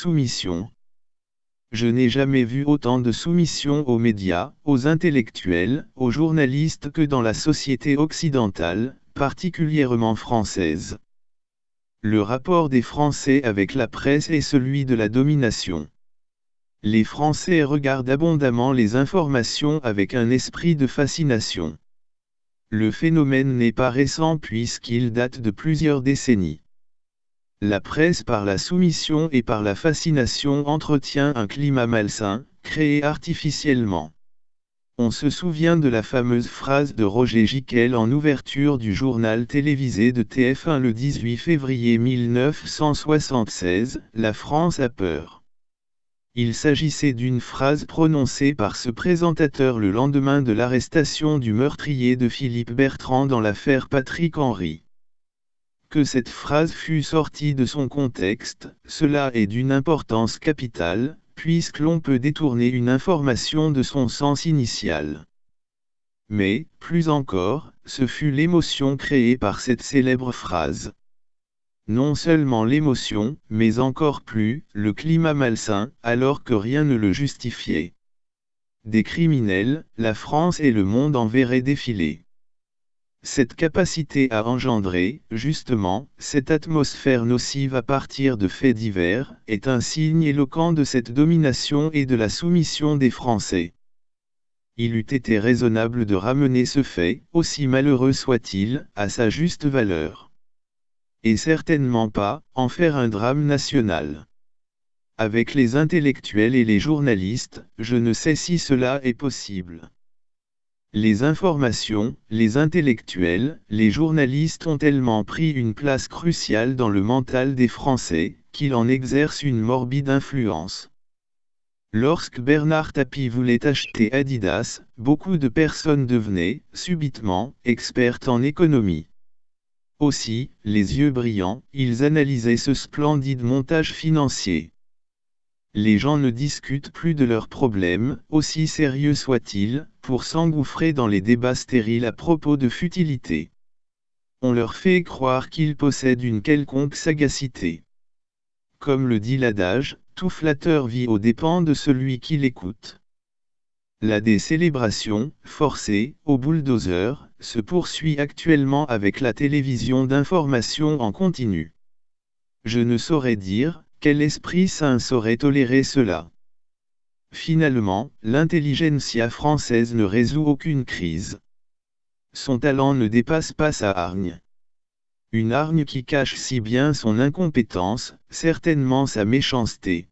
soumission. Je n'ai jamais vu autant de soumission aux médias, aux intellectuels, aux journalistes que dans la société occidentale, particulièrement française. Le rapport des Français avec la presse est celui de la domination. Les Français regardent abondamment les informations avec un esprit de fascination. Le phénomène n'est pas récent puisqu'il date de plusieurs décennies. La presse par la soumission et par la fascination entretient un climat malsain, créé artificiellement. On se souvient de la fameuse phrase de Roger Giquel en ouverture du journal télévisé de TF1 le 18 février 1976, La France a peur. Il s'agissait d'une phrase prononcée par ce présentateur le lendemain de l'arrestation du meurtrier de Philippe Bertrand dans l'affaire Patrick Henry que cette phrase fut sortie de son contexte, cela est d'une importance capitale, puisque l'on peut détourner une information de son sens initial. Mais, plus encore, ce fut l'émotion créée par cette célèbre phrase. Non seulement l'émotion, mais encore plus, le climat malsain, alors que rien ne le justifiait. Des criminels, la France et le monde en verraient défiler. Cette capacité à engendrer, justement, cette atmosphère nocive à partir de faits divers, est un signe éloquent de cette domination et de la soumission des Français. Il eût été raisonnable de ramener ce fait, aussi malheureux soit-il, à sa juste valeur. Et certainement pas, en faire un drame national. Avec les intellectuels et les journalistes, je ne sais si cela est possible. Les informations, les intellectuels, les journalistes ont tellement pris une place cruciale dans le mental des Français, qu'il en exerce une morbide influence. Lorsque Bernard Tapie voulait acheter Adidas, beaucoup de personnes devenaient, subitement, expertes en économie. Aussi, les yeux brillants, ils analysaient ce splendide montage financier les gens ne discutent plus de leurs problèmes, aussi sérieux soient-ils, pour s'engouffrer dans les débats stériles à propos de futilité. On leur fait croire qu'ils possèdent une quelconque sagacité. Comme le dit l'adage, tout flatteur vit aux dépens de celui qui l'écoute. La décélébration, forcée, au bulldozer, se poursuit actuellement avec la télévision d'information en continu. Je ne saurais dire, quel esprit saint saurait tolérer cela Finalement, l'intelligentsia française ne résout aucune crise. Son talent ne dépasse pas sa hargne. Une hargne qui cache si bien son incompétence, certainement sa méchanceté.